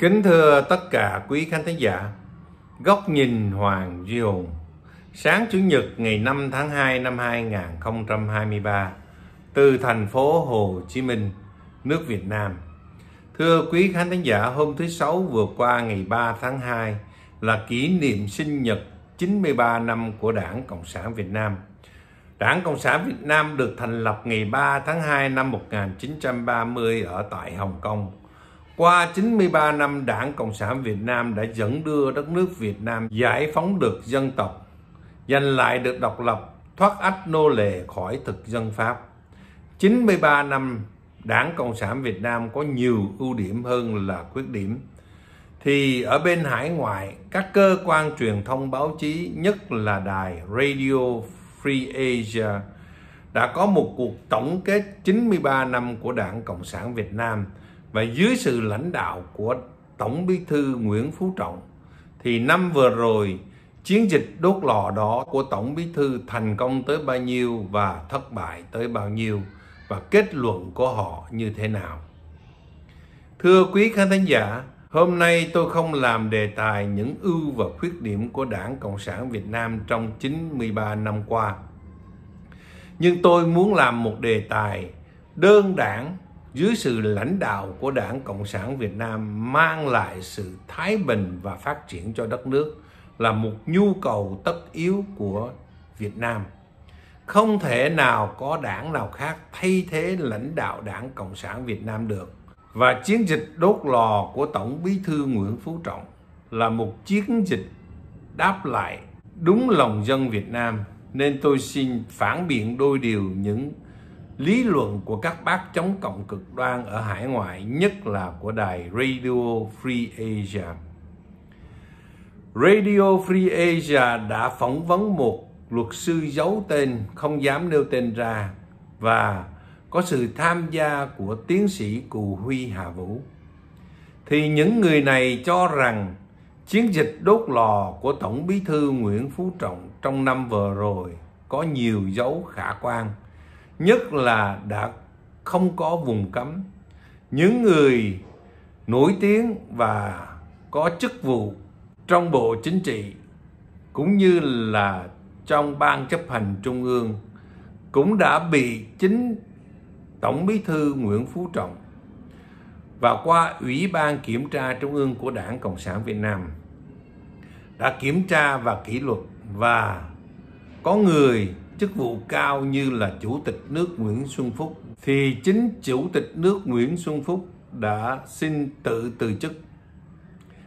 Kính thưa tất cả quý khán thính giả, Góc nhìn Hoàng Duy Hùng Sáng Chủ nhật ngày 5 tháng 2 năm 2023 từ thành phố Hồ Chí Minh, nước Việt Nam. Thưa quý khán thính giả, hôm thứ Sáu vừa qua ngày 3 tháng 2 là kỷ niệm sinh nhật 93 năm của Đảng Cộng sản Việt Nam. Đảng Cộng sản Việt Nam được thành lập ngày 3 tháng 2 năm 1930 ở tại Hồng Kông qua 93 năm, Đảng Cộng sản Việt Nam đã dẫn đưa đất nước Việt Nam giải phóng được dân tộc, giành lại được độc lập, thoát ách nô lệ khỏi thực dân Pháp. 93 năm, Đảng Cộng sản Việt Nam có nhiều ưu điểm hơn là khuyết điểm. Thì ở bên hải ngoại, các cơ quan truyền thông báo chí, nhất là đài Radio Free Asia, đã có một cuộc tổng kết 93 năm của Đảng Cộng sản Việt Nam – và dưới sự lãnh đạo của Tổng Bí thư Nguyễn Phú Trọng thì năm vừa rồi chiến dịch đốt lò đó của Tổng Bí thư thành công tới bao nhiêu và thất bại tới bao nhiêu và kết luận của họ như thế nào. Thưa quý khán thính giả, hôm nay tôi không làm đề tài những ưu và khuyết điểm của Đảng Cộng sản Việt Nam trong 93 năm qua. Nhưng tôi muốn làm một đề tài đơn đảng dưới sự lãnh đạo của Đảng Cộng sản Việt Nam mang lại sự thái bình và phát triển cho đất nước là một nhu cầu tất yếu của Việt Nam. Không thể nào có đảng nào khác thay thế lãnh đạo Đảng Cộng sản Việt Nam được. Và chiến dịch đốt lò của Tổng Bí thư Nguyễn Phú Trọng là một chiến dịch đáp lại đúng lòng dân Việt Nam nên tôi xin phản biện đôi điều những lý luận của các bác chống cộng cực đoan ở hải ngoại, nhất là của đài Radio Free Asia. Radio Free Asia đã phỏng vấn một luật sư giấu tên, không dám nêu tên ra và có sự tham gia của tiến sĩ Cù Huy Hà Vũ. Thì những người này cho rằng chiến dịch đốt lò của Tổng Bí thư Nguyễn Phú Trọng trong năm vừa rồi có nhiều dấu khả quan nhất là đã không có vùng cấm những người nổi tiếng và có chức vụ trong bộ chính trị cũng như là trong ban chấp hành trung ương cũng đã bị chính tổng bí thư Nguyễn Phú Trọng và qua ủy ban kiểm tra trung ương của Đảng Cộng sản Việt Nam đã kiểm tra và kỷ luật và có người chức vụ cao như là Chủ tịch nước Nguyễn Xuân Phúc thì chính Chủ tịch nước Nguyễn Xuân Phúc đã xin tự từ chức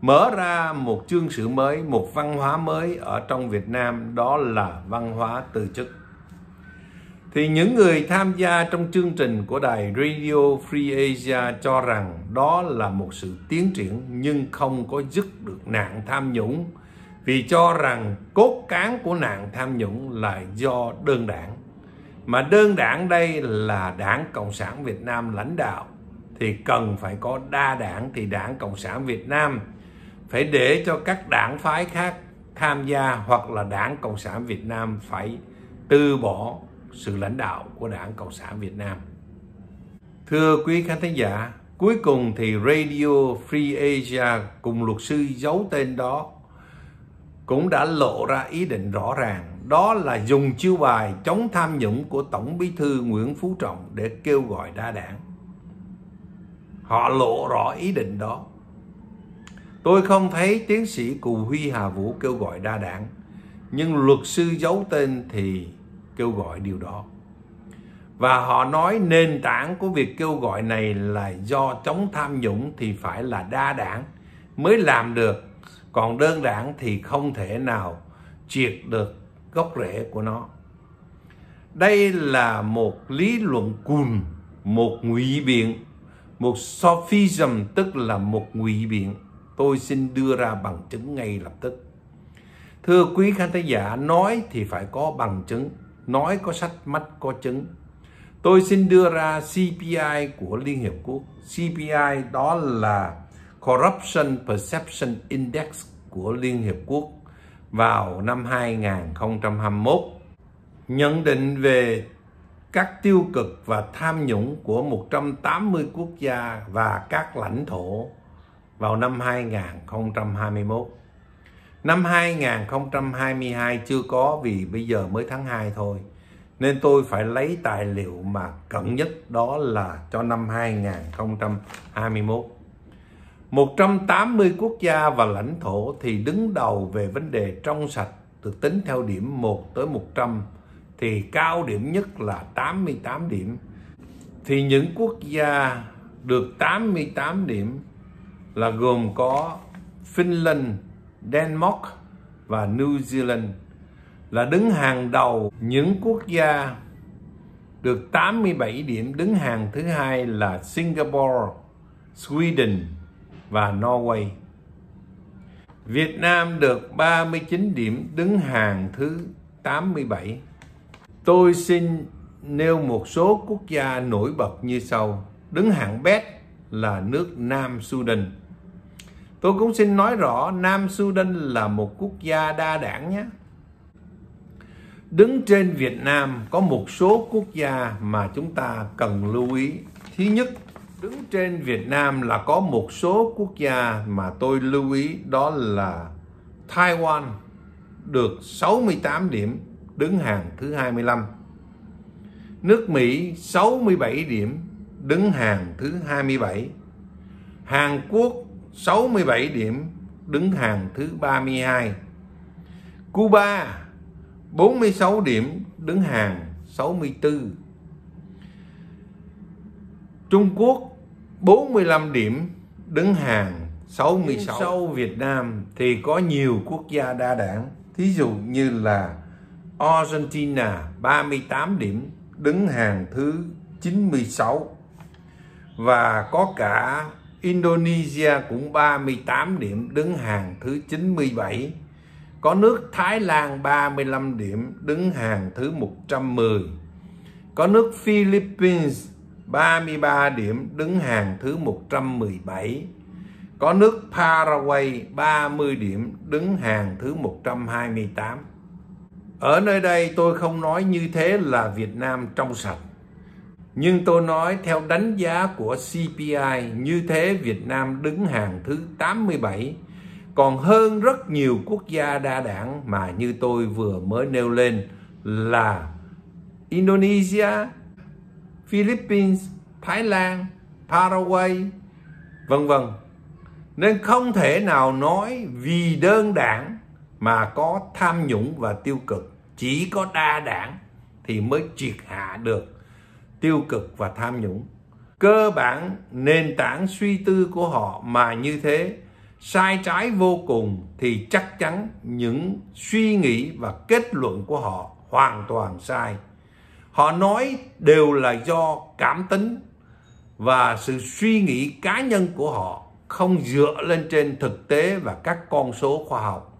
mở ra một chương sử mới, một văn hóa mới ở trong Việt Nam đó là văn hóa từ chức. Thì những người tham gia trong chương trình của đài Radio Free Asia cho rằng đó là một sự tiến triển nhưng không có dứt được nạn tham nhũng vì cho rằng cốt cán của nạn tham nhũng là do đơn đảng mà đơn đảng đây là đảng cộng sản việt nam lãnh đạo thì cần phải có đa đảng thì đảng cộng sản việt nam phải để cho các đảng phái khác tham gia hoặc là đảng cộng sản việt nam phải từ bỏ sự lãnh đạo của đảng cộng sản việt nam thưa quý khán thính giả cuối cùng thì radio free asia cùng luật sư giấu tên đó cũng đã lộ ra ý định rõ ràng đó là dùng chiêu bài chống tham nhũng của Tổng Bí thư Nguyễn Phú Trọng để kêu gọi đa đảng. Họ lộ rõ ý định đó. Tôi không thấy tiến sĩ Cù Huy Hà Vũ kêu gọi đa đảng, nhưng luật sư giấu tên thì kêu gọi điều đó. Và họ nói nền tảng của việc kêu gọi này là do chống tham nhũng thì phải là đa đảng mới làm được còn đơn giản thì không thể nào triệt được gốc rễ của nó đây là một lý luận cùn một ngụy biện một sophism tức là một ngụy biện tôi xin đưa ra bằng chứng ngay lập tức thưa quý khán thính giả nói thì phải có bằng chứng nói có sách mắt có chứng tôi xin đưa ra CPI của Liên Hiệp Quốc CPI đó là Corruption Perception Index của Liên Hiệp Quốc vào năm 2021 nhận định về các tiêu cực và tham nhũng của 180 quốc gia và các lãnh thổ vào năm 2021. Năm 2022 chưa có vì bây giờ mới tháng 2 thôi. Nên tôi phải lấy tài liệu mà cận nhất đó là cho năm 2021. 180 quốc gia và lãnh thổ thì đứng đầu về vấn đề trong sạch được tính theo điểm 1 tới 100 thì cao điểm nhất là 88 điểm. Thì những quốc gia được 88 điểm là gồm có Finland, Denmark và New Zealand là đứng hàng đầu những quốc gia được 87 điểm đứng hàng thứ hai là Singapore, Sweden và Norway. Việt Nam được 39 điểm đứng hàng thứ 87. Tôi xin nêu một số quốc gia nổi bật như sau. Đứng hạng bét là nước Nam Sudan. Tôi cũng xin nói rõ Nam Sudan là một quốc gia đa đảng nhé. Đứng trên Việt Nam có một số quốc gia mà chúng ta cần lưu ý. Thứ nhất đứng trên Việt Nam là có một số quốc gia mà tôi lưu ý đó là Taiwan được 68 điểm đứng hàng thứ 25. Nước Mỹ 67 điểm đứng hàng thứ 27. Hàn Quốc 67 điểm đứng hàng thứ 32. Cuba 46 điểm đứng hàng 64. Trung Quốc 45 điểm đứng hàng 66 sau Việt Nam thì có nhiều quốc gia đa đảng thí dụ như là Argentina 38 điểm đứng hàng thứ 96 và có cả Indonesia cũng 38 điểm đứng hàng thứ 97 có nước Thái Lan 35 điểm đứng hàng thứ 110 có nước Philippines 33 điểm đứng hàng thứ 117. Có nước Paraguay 30 điểm đứng hàng thứ 128. Ở nơi đây tôi không nói như thế là Việt Nam trong sạch. Nhưng tôi nói theo đánh giá của CPI như thế Việt Nam đứng hàng thứ 87 còn hơn rất nhiều quốc gia đa đảng mà như tôi vừa mới nêu lên là Indonesia, Philippines, Thái Lan, Paraguay, vân vân. Nên không thể nào nói vì đơn đảng mà có tham nhũng và tiêu cực, chỉ có đa đảng thì mới triệt hạ được tiêu cực và tham nhũng. Cơ bản nền tảng suy tư của họ mà như thế sai trái vô cùng thì chắc chắn những suy nghĩ và kết luận của họ hoàn toàn sai họ nói đều là do cảm tính và sự suy nghĩ cá nhân của họ không dựa lên trên thực tế và các con số khoa học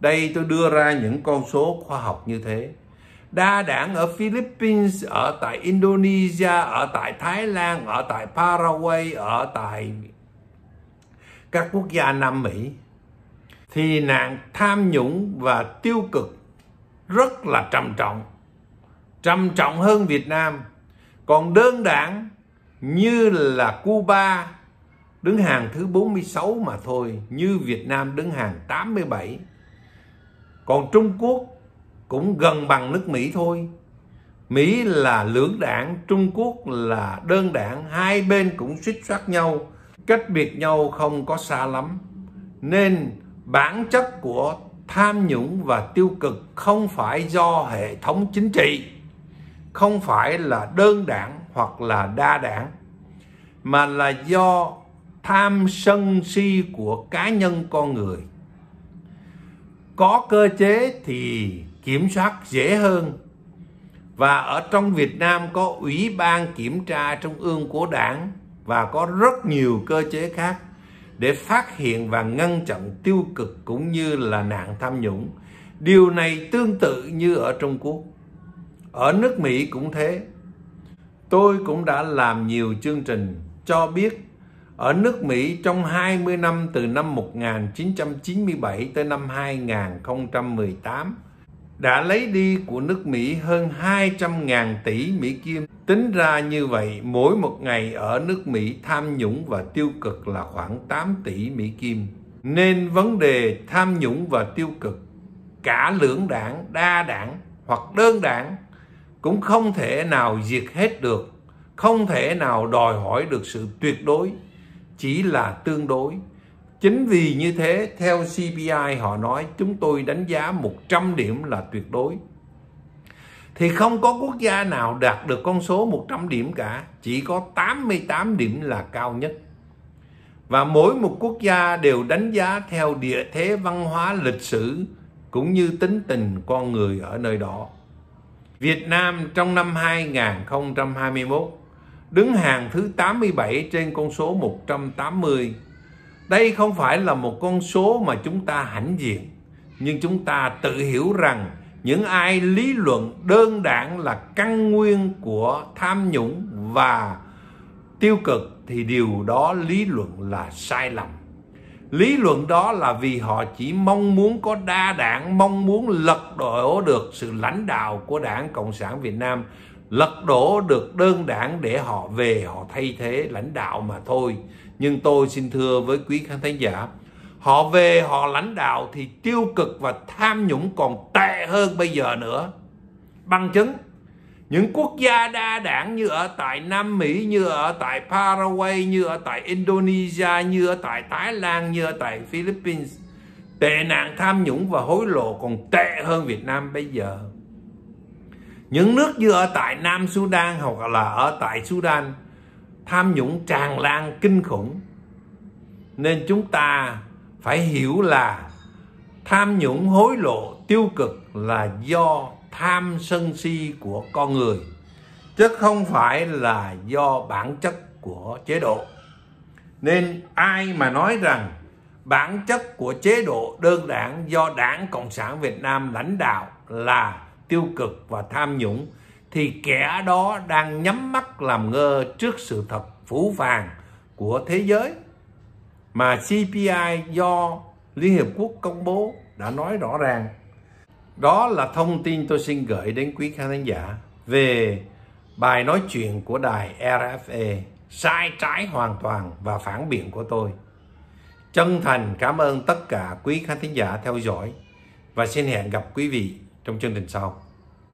đây tôi đưa ra những con số khoa học như thế đa đảng ở Philippines, ở tại Indonesia, ở tại Thái Lan, ở tại Paraguay, ở tại các quốc gia Nam Mỹ thì nạn tham nhũng và tiêu cực rất là trầm trọng trầm trọng hơn Việt Nam còn đơn đảng như là Cuba đứng hàng thứ 46 mà thôi như Việt Nam đứng hàng 87 còn Trung Quốc cũng gần bằng nước Mỹ thôi Mỹ là lưỡng đảng Trung Quốc là đơn đảng hai bên cũng suýt soát nhau cách biệt nhau không có xa lắm nên bản chất của tham nhũng và tiêu cực không phải do hệ thống chính trị không phải là đơn đảng hoặc là đa đảng mà là do tham sân si của cá nhân con người có cơ chế thì kiểm soát dễ hơn và ở trong Việt Nam có ủy ban kiểm tra trung ương của đảng và có rất nhiều cơ chế khác để phát hiện và ngăn chặn tiêu cực cũng như là nạn tham nhũng điều này tương tự như ở Trung Quốc ở nước mỹ cũng thế tôi cũng đã làm nhiều chương trình cho biết ở nước Mỹ trong 20 năm từ năm 1997 tới năm 2018 đã lấy đi của nước Mỹ hơn 200.000 tỷ Mỹ Kim. Tính ra như vậy, mỗi một ngày ở nước Mỹ tham nhũng và tiêu cực là khoảng 8 tỷ Mỹ Kim. Nên vấn đề tham nhũng và tiêu cực cả lưỡng đảng, đa đảng hoặc đơn đảng cũng không thể nào diệt hết được không thể nào đòi hỏi được sự tuyệt đối chỉ là tương đối chính vì như thế theo CPI họ nói chúng tôi đánh giá 100 điểm là tuyệt đối thì không có quốc gia nào đạt được con số 100 điểm cả chỉ có 88 điểm là cao nhất và mỗi một quốc gia đều đánh giá theo địa thế văn hóa lịch sử cũng như tính tình con người ở nơi đó Việt Nam trong năm 2021 đứng hàng thứ 87 trên con số 180. Đây không phải là một con số mà chúng ta hãnh diện, nhưng chúng ta tự hiểu rằng những ai lý luận đơn đảng là căn nguyên của tham nhũng và tiêu cực thì điều đó lý luận là sai lầm. Lý luận đó là vì họ chỉ mong muốn có đa đảng, mong muốn lật đổ được sự lãnh đạo của đảng Cộng sản Việt Nam, lật đổ được đơn đảng để họ về họ thay thế lãnh đạo mà thôi. Nhưng tôi xin thưa với quý khán thính giả, họ về họ lãnh đạo thì tiêu cực và tham nhũng còn tệ hơn bây giờ nữa. Bằng chứng những quốc gia đa đảng như ở tại Nam Mỹ, như ở tại Paraguay, như ở tại Indonesia, như ở tại Thái Lan, như ở tại Philippines. Tệ nạn tham nhũng và hối lộ còn tệ hơn Việt Nam bây giờ. Những nước như ở tại Nam Sudan hoặc là ở tại Sudan tham nhũng tràn lan kinh khủng. Nên chúng ta phải hiểu là tham nhũng hối lộ tiêu cực là do tham sân si của con người chứ không phải là do bản chất của chế độ nên ai mà nói rằng bản chất của chế độ đơn đảng do đảng cộng sản việt nam lãnh đạo là tiêu cực và tham nhũng thì kẻ đó đang nhắm mắt làm ngơ trước sự thật phũ phàng của thế giới mà CPI do Liên Hiệp Quốc công bố đã nói rõ ràng đó là thông tin tôi xin gửi đến quý khán giả về bài nói chuyện của đài RFE sai trái hoàn toàn và phản biện của tôi. Chân thành cảm ơn tất cả quý khán thính giả theo dõi và xin hẹn gặp quý vị trong chương trình sau.